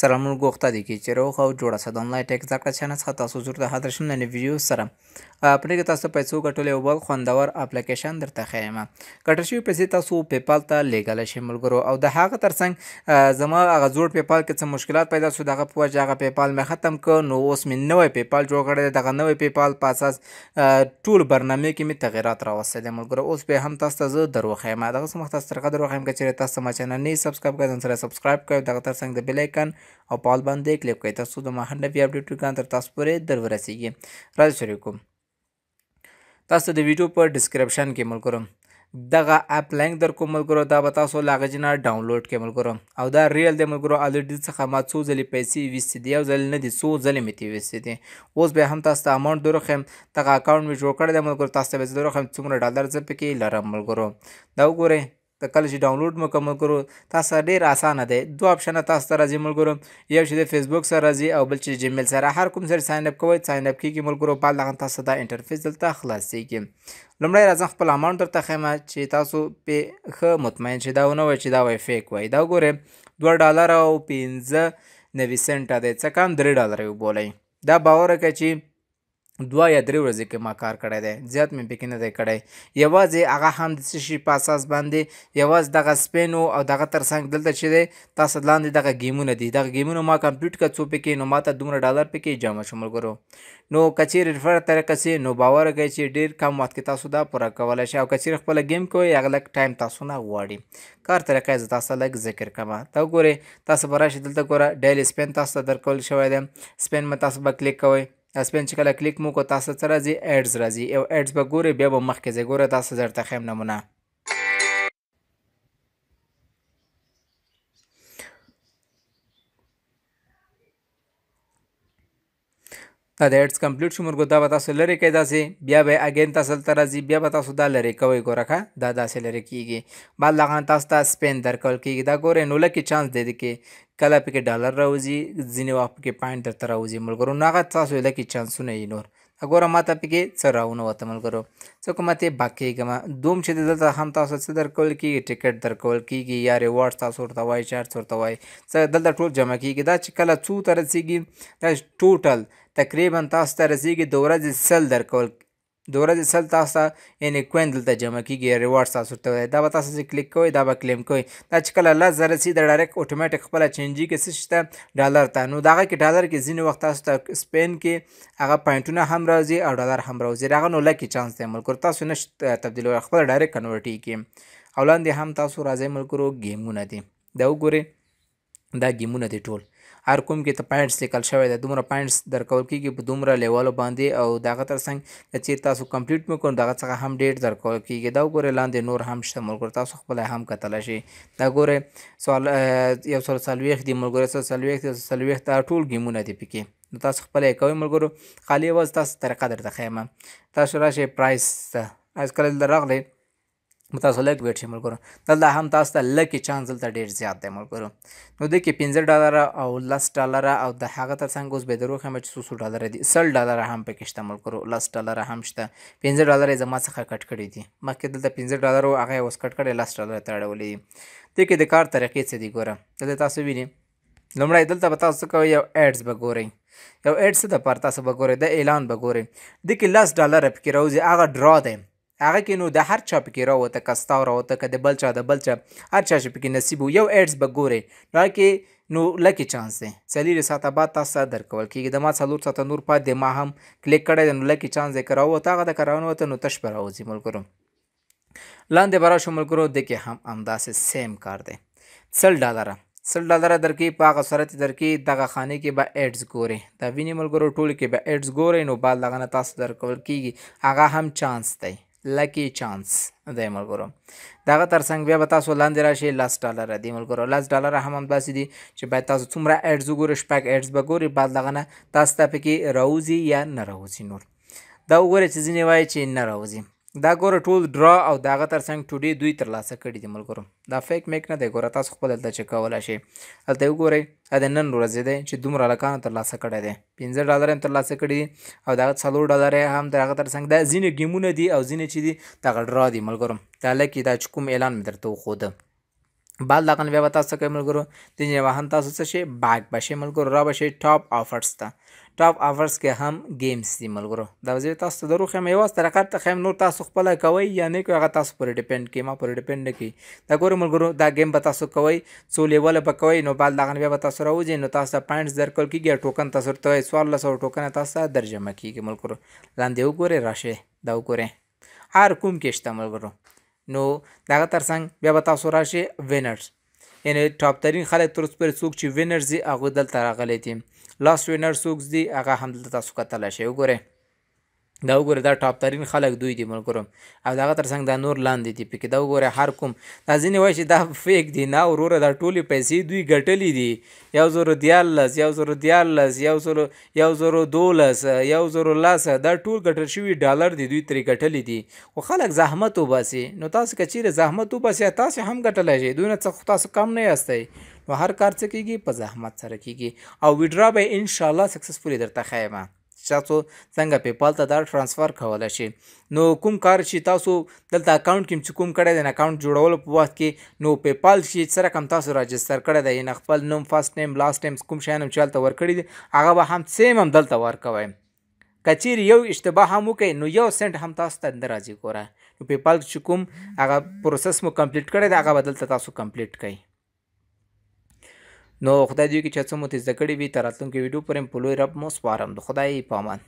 سلامونه غوښته دي کې چې روغ او جوړه ساده آنلاین ټیک زده کړه چینل څخه تاسو زور ته حاضر شوم نن ویډیو سره پرېږه تاسو پیسو ګټلې او بل خوندور اپلیکیشن درته ښیم ګټل شوي پیسې تاسو پیپال ته لیږلی شئ ملګرو او د هغه ترڅنګ زما هغه زوړ پیپال کې څه مشکلات پیدا شو د هغه په وجه هغه پیپال مې ختم کړ نو اوس مې نوی پیپال جوړ کړی دی دغه نوی پیپال په اساس ټول برنامې کې مې تغیرات راوستلی ملګرو اوس بیا هم تاسو ته زه دروغ یم دغه څه مخ تاسو طریقه دروغ یم که چېرې تاسو ما چینل نه سبسکرایب کړئ ځان سره سبسکرایب کړئ دغه ترڅنګ د بیل ایکن او په آل باندې کلیک کړئ ترڅو د ما هر نوي اپډیټ ویډیوګان تر تاسو پورې در ورسیږي راځئ شروع کوم تاسو د ویډیو په ډسکرپشن کې ملګرو دغه اپ لینک در کوم ملګرو دا به تاسو لاغه جنا ډاونلوډ کې ملګرو او دا ریل د ملګرو الډی څخه ما څو ځلې پیسې وستې دي او ځلې نه دي څو ځلې مې تي وستې دي اوس به هم تاسو ته اماونټ درخم دغه اکاونټ مې جوړ کړی د ملګرو تاسو ته به درخم څومره ډالر زه پکې لرم ملګرو دا وګورئ د کله چې ډاونلوډ مکمل کړو تاسو ډیر اسانه دی دوه اپشن تاسو ته راځي ملګرو یو چې د فیسبوک سره راځي او بل چې جیمیل سره هر کوم سره ساين اپ کوئ ساين اپ کیږي ملګرو په لغه تاسو دا انټرفیس دلته خلاصيږي لومړی راځم خپل اماونټ درته خیمه چې تاسو په ښه مطمئن شئ دا ونه وای چې دا وای فیک وای دا ګوره 2 ډالر او 15 نوي سنټ دی څه کم 3 ډالر یو بولای دا باور کوي چې دوه یا درې ورځې کې ما کار کړی دی زیات مې پکې نه دی کړی یوازې هغه هم د څه شي په اساس باندې یوازې دغه سپین او دغه ترڅنګ دلته چې دی تاسو لاندې دغه ګیمونه دي دغه ګیمونه ما کمپیوټ که څو پکې نو ماته دومره ډالر پکې جمع شو ملګرو نو که چیرې ریفر طریقه سي نو باور کوئ چې ډېر کم وخت کې تاسو دا پوره کولی شئ او که چیرې خپله ګیم کوئ هغه لږ ټایم تاسو نه غواړي کار طریقه زه تاسو لږ ذکر کوم تا وګورئ تاسو به راشئ دلته ګوره ډیلی سپین تاسو ته درکول شوی دی سپین م تاسو به کلیک کوئ سپین چې کله کلیک مو کو تاسو سره راځي اډز راځي یو اډز به ګوري بیا به مخکې ځي ګوره تاسو درته خیم نمونه دا د ایډز کمپلیټ شو مرګو دا به تاسو لرې کوي داسې بیا به اګین تاسو دلته راځي بیا به تاسو دا لرې کوئ ګوره ښه دا داسې لرې کیږي بعد لغان تاسو ته سپین درکول کیږي دا ګورئ نو لکه چانس دی کې کله پکې ډالر راوځي ځینې وخت پکې پاینټ درته راوځي ملګرو نو هغه تاسو لکه چانسونه یې نور ګوره ماته پکې څه راونه وته ملګرو څه کومه ته باقی کما دوم چې دلته هم تاسو څه درکول کیږي ټیکټ درکول کیږي یا ریوارډ تاسو ورته وای چار ورته وای څه دلته ټول جمع کیږي دا چې کله څو تر رسیږي دا ټوټل تقریبا تاسو ته رسیږي د ورځې سل درکول د ورځې سل تاسو ته یعنې کوین دلته جمع کېږي ریوارډ تاسو ته دا به تاسو چې کلیک کوئ دا به کلیم کوئ دا چې کله لس زره سي د ډایرکټ اتوماتیک خپله چینجي کې څه شته ډالر ته نو د هغه کې ډالر کې ځینې وخت تاسو ته سپین کې هغه پوینټونه هم راځي او ډالر هم راځي د هغه نو لکې چانس دی ملګرو تاسو نه تبدیلوئ خپله ډایرکټ کنورټ کې او لاندې هم تاسو راځئ ملګرو ګیمونه دي دا وګورئ دا ګیمونه دي ټول هر کوم کې ته پاینټس لیکل شوی دی دومره پاینټس درکول کیږي په دومره لیولو باندې او د هغه ترڅنګ که چېرې تاسو کمپلیټ مو کړو د هغه څخه هم ډېر درکول کیږي دا وګورئ لاندې نور هم شته ملګرو تاسو خپله هم کتلی شئ دا ګورئ سوال یو سل څلوېښت دي ملګرو سل څلوېښت یو سل څلوېښت دا ټول ګیمونه دي پکې نو تاسو خپله یې کوئ ملګرو خالي یوازې تاسو طریقه درته ښیم تاسو راشئ پرایس ته از کله دلته راغلئ تاسو لږ ویټ شئ ملګرو دلته هم تاسو ته لکې چانس دلته ډېر زیات دی ملګرو نو دې کې پنځه ډالره او لس ډالره او د هغه تر څنګ اوس به درو خمه چې څو څو ډالره دي سل ډالره هم پکې شته ملګرو لس ډالره هم شته پنځه ډالره یې زما څخه کټ کړي دي مخکې دلته پنځه ډالر وو هغه یې اوس کټ کړی لس ډالره ته اړولي دي دې کې د کار طریقې څه دي ګوره دلته تاسو وینئ لومړی دلته به تاسو کوئ یو ایډز به ګورئ یو ایډز د پر تاسو به ګورئ د اعلان به ګورئ دې کې لس ډالره پکې راوځي هغه ډرا دی هغه کې نو د هر چا پکې راوته که ستا راوته که د بل چا د بل چا هر چا چې پکې نصیب یو ایډز به ګورې نو کې نو لکه چانس دی څلېرې ساعته بعد تاسو ته درکول کېږي د ما څلور ساعته نور پات دی ما هم کلیک کړی دی نو لکه چانس دی که راووت هغه د که راونوته نو تش به راوځي ملګرو لاندې به راشو ملګرو د کې هم همداسې سیم کار دی سل ډالره سل ډالره درکې په هغه صورت درکې دغه خانې کې به ایډز ګورې دا وینې ملګرو ټول کې به ایډز ګورې نو بعد لغه نه تاسو درکول کېږي هغه هم چانس دی لکی چانس د ملګرو دغه ترڅنګ بیا به تاسو لاندې راشي لاس ډالر دی ملګرو لاس ډالر هم همداسې دي چې باید تاسو څومره ایډز وګورئ شپږ ایډز به ګورئ بعد دغه نه تاسو ته پکې راوځي یا نه راوځي نور دا وګورئ چې ځینې وایي چې نه راوځي دا ګوره ټول ډرا او د هغه ترڅنګ ټوډي دوی ترلاسه کړي دي ملګرو دا فیک میک نه دی ګوره تاسو خپل دلته چک کولی شئ هلته یې وګورئ دا نن ورځې دی چې دومره هلکانو ترلاسه کړی دی پنځه ډالر هم ترلاسه کړي دي او د هغه څلور ډالر یې هم د هغه ترڅنګ دا ځینې ګیمونه دي او ځینې چې دي دغه ډرا دي ملګرو دا هلکې دا چې کوم اعلان مې درته وښوده بعد دغه بیا به تاسو څه کوئ ملګرو ځینې واهن تاسو څه شئ باک به شئ ملګرو را به شئ ټاپ آفرز ته ټاپ اورز کې هم گیمز دي ملګرو دا وزې تاسو ته درو خیم یو طریقه ته خیم نور تاسو خپل کوي یا نه کوي هغه تاسو پر ډیپند کوي ما پر ډیپند کوي دا ګور ملګرو دا گیم به تاسو کوي څو لیول به کوي نو بل دغه بیا به تاسو راوځي نو تاسو ته پوینټس درکول کیږي ټوکن تاسو ته 1400 ټوکن تاسو ته درجمه کیږي ملګرو لاندې وګوره راشه دا وګوره هر کوم کې شته ملګرو نو دغه ترڅنګ بیا به تاسو راشه وینرز یعنی ټاپ ترین خلک تر اوسه پورې څوک چې وینرز دي هغوی دلته راغلی دي لاس وینر څوک دی هغه هم دلته تاسو کتلی شئ وګورئ دا وګوره دا ټاپ ترین خلک دوی دي ملګرو او د هغه ترڅنګ دا نور لاندې دي پکې دا وګوره هر کوم دا ځینې وایي چې دا فیک دي نه وروره دا ټولې پیسې دوی ګټلې دي یو زرو دیارلس یو زرو دیارلس یو زرو یو زرو دولس یو زرو لس دا ټول ګټل شوي ډالر دي دوی ترې ګټلې دي خو خلک زحمت وباسي نو تاسو که چیرې زحمت وباسي تاسو هم ګټلی شئ دوی نه څه تاسو کم نه یاستئ نو هر کار څه کیږي په زحمت سره کیږي او ویډرا به ان شاء الله سکسسفولي درته خیمه تاسو څنګه پیپال ته دا ترانسفر کولای شي نو کوم کار چې تاسو دلته اکاونټ کې چې کوم کړی دی اکاونټ جوړول په وخت کې نو پیپال چې سره کم تاسو راجستر کړی دی نه خپل نوم فرست نیم لاست نیم کوم شیان هم چې هلته ورکړي دي هغه به هم سیم هم دلته ورکوئ کچیر یو اشتباه هم وکړئ نو یو سنټ هم تاسو ته نه راځي ګوره نو پیپال چې کوم هغه پروسس مو کمپلیټ کړی دی هغه به دلته تاسو کمپلیټ کړئ نو خدای دې وکړي چې څه مو تیزده کړي وي تر راتلونکي ویډیو پورې په لوی رب مو سپارم د خدای په امان